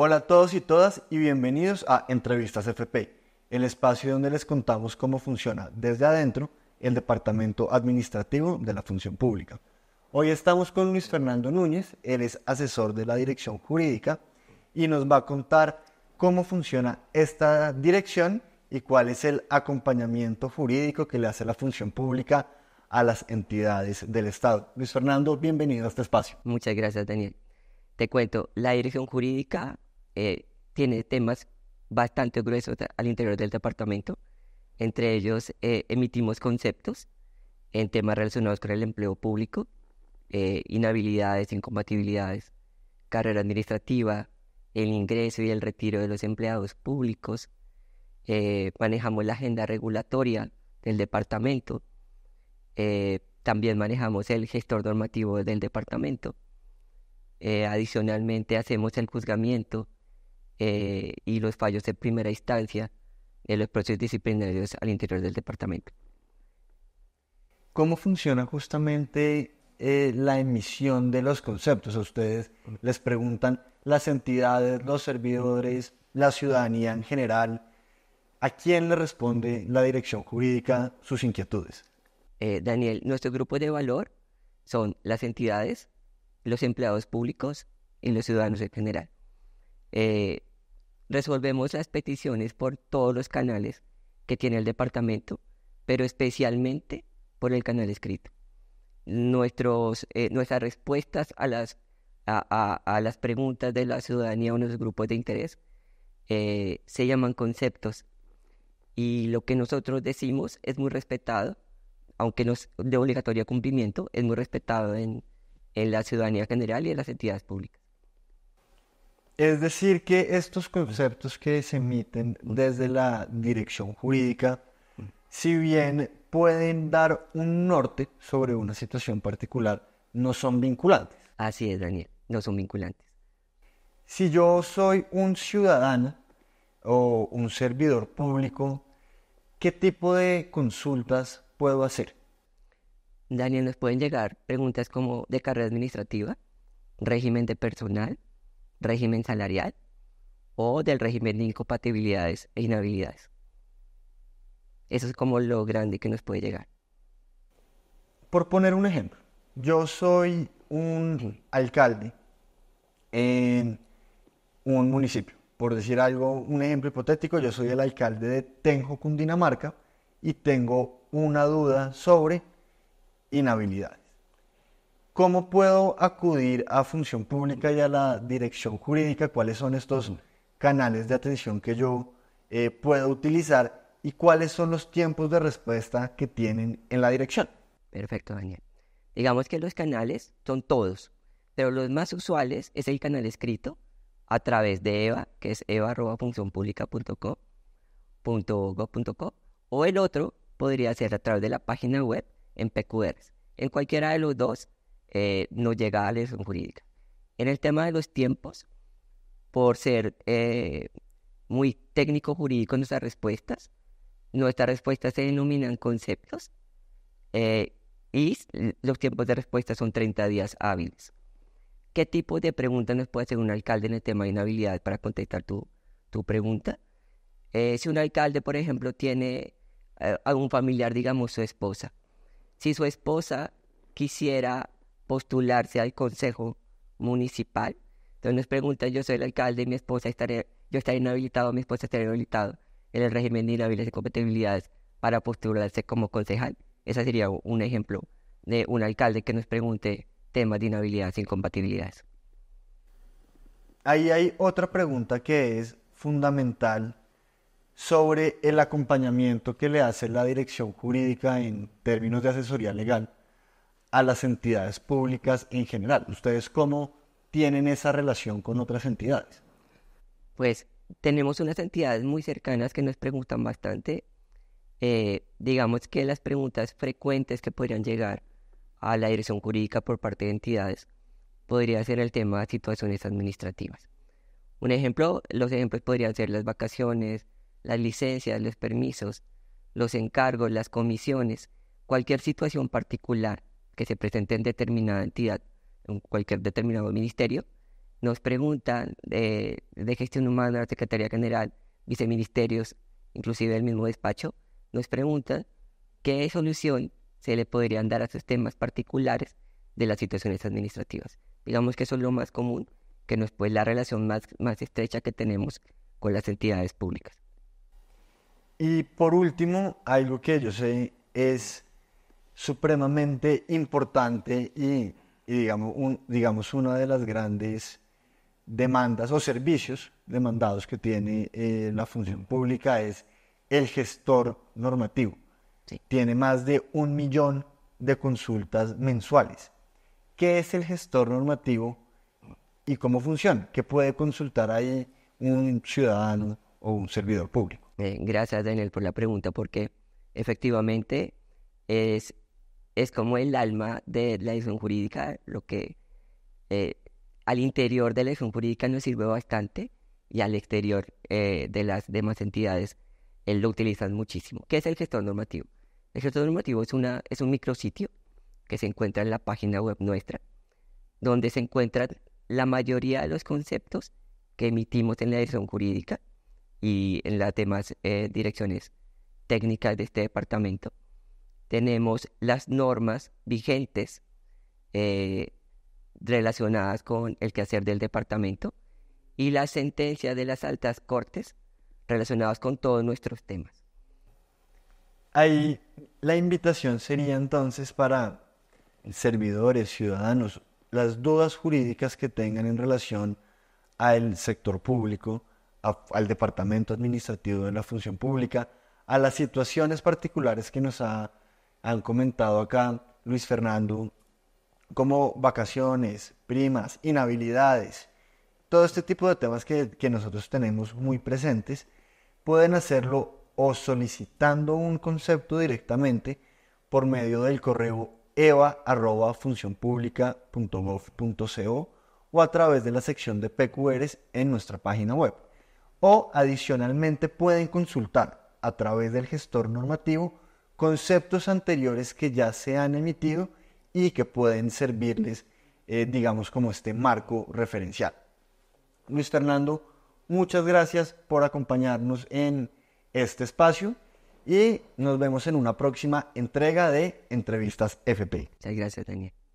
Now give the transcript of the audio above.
Hola a todos y todas y bienvenidos a Entrevistas FP, el espacio donde les contamos cómo funciona desde adentro el Departamento Administrativo de la Función Pública. Hoy estamos con Luis Fernando Núñez, él es asesor de la Dirección Jurídica y nos va a contar cómo funciona esta dirección y cuál es el acompañamiento jurídico que le hace la Función Pública a las entidades del Estado. Luis Fernando, bienvenido a este espacio. Muchas gracias, Daniel. Te cuento, la Dirección Jurídica eh, tiene temas bastante gruesos al interior del departamento. Entre ellos eh, emitimos conceptos en temas relacionados con el empleo público, eh, inhabilidades, incompatibilidades, carrera administrativa, el ingreso y el retiro de los empleados públicos. manejamos la agenda regulatoria del departamento. también manejamos el gestor normativo del departamento. adicionalmente hacemos el juzgamiento eh, y los fallos de primera instancia en los procesos disciplinarios al interior del departamento. ¿Cómo funciona justamente eh, la emisión de los conceptos? A ustedes les preguntan las entidades, los servidores, la ciudadanía en general. ¿A quién le responde la dirección jurídica sus inquietudes? Eh, Daniel, nuestro grupo de valor son las entidades, los empleados públicos y los ciudadanos en general resolvemos las peticiones por todos los canales que tiene el departamento, pero especialmente por el canal escrito. Eh, nuestras respuestas a las, preguntas de la ciudadanía o los grupos de interés eh, se llaman conceptos y lo que nosotros decimos es muy respetado, aunque no es de obligatorio cumplimiento, es muy respetado en la ciudadanía general y en las entidades públicas. Es decir, que estos conceptos que se emiten desde la dirección jurídica, si bien pueden dar un norte sobre una situación particular, no son vinculantes. Así es, Daniel, no son vinculantes. Si yo soy un ciudadano o un servidor público, ¿qué tipo de consultas puedo hacer? Daniel, nos pueden llegar preguntas como de carrera administrativa, régimen de personal, régimen salarial o del régimen de incompatibilidades e inhabilidades. Eso es como lo grande que nos puede llegar. Por poner un ejemplo, yo soy un alcalde en un municipio. Por decir algo, un ejemplo hipotético, yo soy el alcalde de Tenjo, Cundinamarca, y tengo una duda sobre inhabilidades. ¿Cómo puedo acudir a Función Pública y a la Dirección Jurídica? ¿Cuáles son estos canales de atención que yo eh, puedo utilizar? ¿Y cuáles son los tiempos de respuesta que tienen en la dirección? Perfecto, Daniel. Digamos que los canales son todos, pero los más usuales es el canal escrito a través de EVA, que es eva.funcionpublica.co.gov.co, o el otro podría ser a través de la página web en PQRs. En cualquiera de los dos eh, no llega a la lesión jurídica. En el tema de los tiempos, por ser eh, muy técnico jurídico en nuestras respuestas, nuestras respuestas se denominan conceptos eh, y los tiempos de respuesta son 30 días hábiles. ¿Qué tipo de preguntas nos puede hacer un alcalde en el tema de inhabilidad para contestar tu, pregunta? si un alcalde, por ejemplo, tiene algún familiar, digamos su esposa, si su esposa quisiera postularse al Consejo Municipal. Entonces nos pregunta yo soy el alcalde, mi esposa estaré, yo estaré inhabilitado, mi esposa estará inhabilitada en el régimen de inhabilidades y compatibilidades para postularse como concejal. Ese sería un ejemplo de un alcalde que nos pregunte temas de inhabilidades e incompatibilidades. Ahí hay otra pregunta que es fundamental sobre el acompañamiento que le hace la dirección jurídica en términos de asesoría legal a las entidades públicas en general. ¿Ustedes cómo tienen esa relación con otras entidades? Pues tenemos unas entidades muy cercanas que nos preguntan bastante. Eh, digamos que las preguntas frecuentes que podrían llegar a la dirección jurídica por parte de entidades podría ser el tema de situaciones administrativas. Un ejemplo, los ejemplos podrían ser las vacaciones, las licencias, los permisos, los encargos, las comisiones, cualquier situación particular que se presente en determinada entidad, en cualquier determinado ministerio, nos preguntan eh, de, gestión humana, Secretaría General, viceministerios, inclusive el mismo despacho, nos preguntan qué solución se le podrían dar a sus temas particulares de las situaciones administrativas. Digamos que eso es lo más común, que nos pues la relación más, más estrecha que tenemos con las entidades públicas. Y por último, algo que yo sé es supremamente importante y, digamos, un, digamos, una de las grandes demandas o servicios demandados que tiene eh, la función pública es el gestor normativo. Tiene más de un millón de consultas mensuales. ¿Qué es el gestor normativo y cómo funciona? ¿Qué puede consultar ahí un ciudadano o un servidor público? Eh, gracias, Daniel, por la pregunta, porque efectivamente es es como el alma de la edición jurídica, lo que eh, al interior de la edición jurídica nos sirve bastante y al exterior eh, de las demás entidades lo utilizan muchísimo. ¿Qué es el gestor normativo? El gestor normativo es, una, es un micrositio que se encuentra en la página web nuestra, donde se encuentran la mayoría de los conceptos que emitimos en la edición jurídica y en las demás eh, direcciones técnicas de este departamento tenemos las normas vigentes eh, relacionadas con el quehacer del departamento y las sentencias de las altas cortes relacionadas con todos nuestros temas. Ahí la invitación sería entonces para servidores, ciudadanos, las dudas jurídicas que tengan en relación al sector público, al departamento administrativo de la función pública, a las situaciones particulares que nos ha han comentado acá, Luis Fernando, como vacaciones, primas, inhabilidades, todo este tipo de temas que, nosotros tenemos muy presentes, pueden hacerlo o solicitando un concepto directamente por medio del correo eva.funcionpublica.gov.co o a través de la sección de PQRs en nuestra página web. O adicionalmente pueden consultar a través del gestor normativo conceptos anteriores que ya se han emitido y que pueden servirles, eh, digamos, como este marco referencial. Luis Fernando, muchas gracias por acompañarnos en este espacio y nos vemos en una próxima entrega de Entrevistas FP. Muchas gracias, Daniel.